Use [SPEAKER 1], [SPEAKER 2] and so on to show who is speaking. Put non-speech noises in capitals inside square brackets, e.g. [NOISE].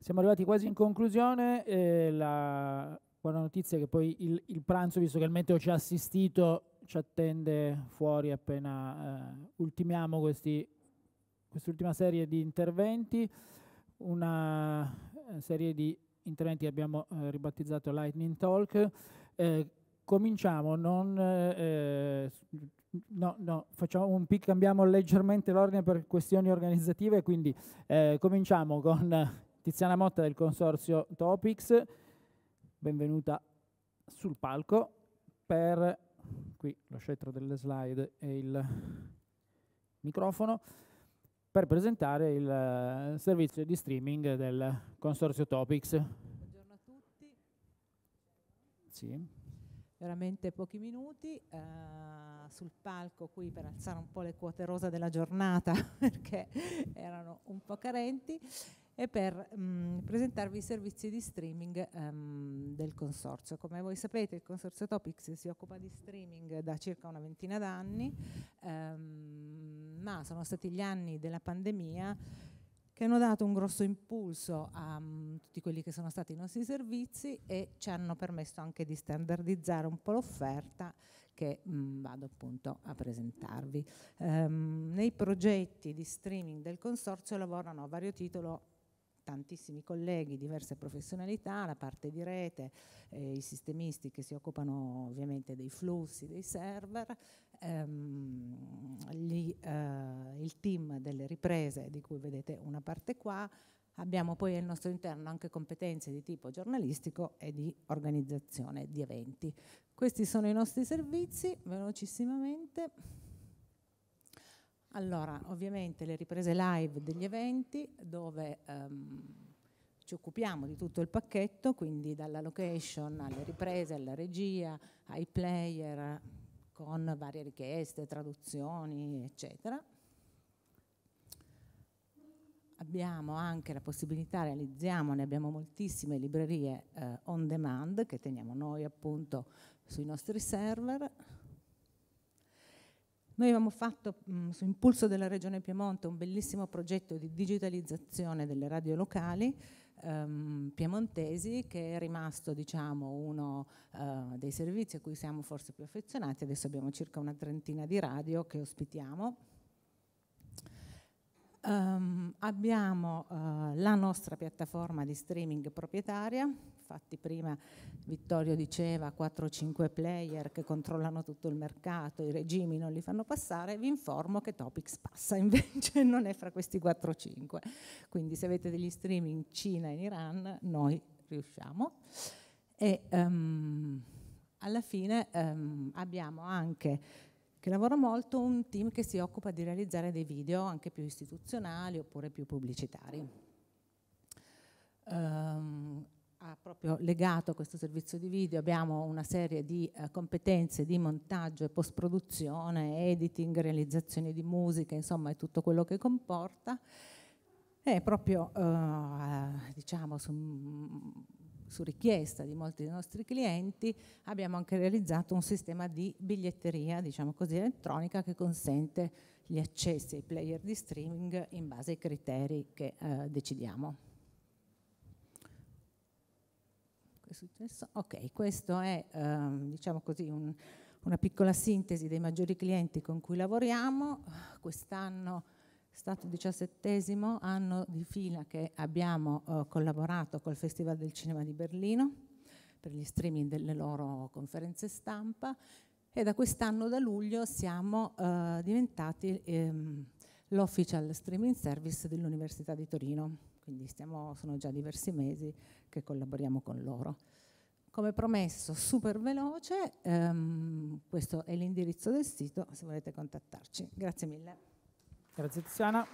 [SPEAKER 1] Siamo arrivati quasi in conclusione. Eh, la buona notizia è che poi il, il, pranzo, visto che il meteo ci ha assistito, ci attende fuori appena eh, ultimiamo questi, quest'ultima serie di interventi. Una eh, serie di interventi che abbiamo eh, ribattizzato Lightning Talk. Eh, cominciamo, non... Eh, no, no, facciamo un pic, cambiamo leggermente l'ordine per questioni organizzative, quindi eh, cominciamo con Tiziana Motta del consorzio Topics, benvenuta sul palco per qui lo scettro delle slide e il microfono per presentare il eh, servizio di streaming del consorzio Topics. Buongiorno a tutti. Sì.
[SPEAKER 2] Veramente pochi minuti. Uh, sul palco qui per alzare un po' le quote rosa della giornata [LAUGHS] perché erano un po' carenti e per mh, presentarvi i servizi di streaming um, del Consorzio. Come voi sapete il Consorzio Topics si occupa di streaming da circa una ventina d'anni, um, ma sono stati gli anni della pandemia che hanno dato un grosso impulso a um, tutti quelli che sono stati i nostri servizi e ci hanno permesso anche di standardizzare un po' l'offerta che mh, mm, vado appunto a presentarvi. Um, nei progetti di streaming del consorzio lavorano a vario titolo tantissimi colleghi, diverse professionalità, la parte di rete, eh, i sistemisti che si occupano ovviamente dei flussi, dei server, ehm, gli, eh, il team delle riprese di cui vedete una parte qua, Abbiamo poi al nostro interno anche competenze di tipo giornalistico e di organizzazione di eventi. Questi sono i nostri servizi, velocissimamente. Allora, ovviamente le riprese live degli eventi dove ehm, ci occupiamo di tutto il pacchetto, quindi dalla location alle riprese, alla regia, ai player, con varie richieste, traduzioni, eccetera abbiamo anche la possibilità, realizziamo, ne abbiamo moltissime librerie eh, on demand che teniamo noi appunto sui nostri server. Noi abbiamo fatto mh, mm, su impulso della Regione Piemonte un bellissimo progetto di digitalizzazione delle radio locali ehm, piemontesi che è rimasto diciamo, uno eh, dei servizi a cui siamo forse più affezionati, adesso abbiamo circa una trentina di radio che ospitiamo. Um, abbiamo eh, la nostra piattaforma di streaming proprietaria, infatti prima Vittorio diceva 4-5 player che controllano tutto il mercato, i regimi non li fanno passare, vi informo che Topics passa [LAUGHS] invece, non è fra questi 4-5, quindi se avete degli streaming Cina e Iran noi riusciamo. E, um, alla fine um, abbiamo anche che lavora molto un team che si occupa di realizzare dei video anche più istituzionali oppure più pubblicitari. Um, ha proprio legato a questo servizio di video abbiamo una serie di eh, competenze di montaggio e post-produzione, editing, realizzazione di musica, insomma è tutto quello che comporta. È proprio eh, diciamo su su richiesta di molti dei nostri clienti, abbiamo anche realizzato un sistema di biglietteria, diciamo così, elettronica che consente gli accessi ai player di streaming in base ai criteri che eh, decidiamo. Ok, questo è ehm, diciamo così, un, una piccola sintesi dei maggiori clienti con cui lavoriamo. Quest'anno stato il diciassettesimo anno di fila che abbiamo eh, collaborato col Festival del Cinema di Berlino per gli streaming delle loro conferenze stampa e da quest'anno, da luglio, siamo eh, diventati ehm, l'official streaming service dell'Università di Torino, quindi stiamo, sono già diversi mesi che collaboriamo con loro. Come promesso, super veloce, ehm, questo è l'indirizzo del sito se volete contattarci. Grazie mille.
[SPEAKER 1] Grazie Tiziana.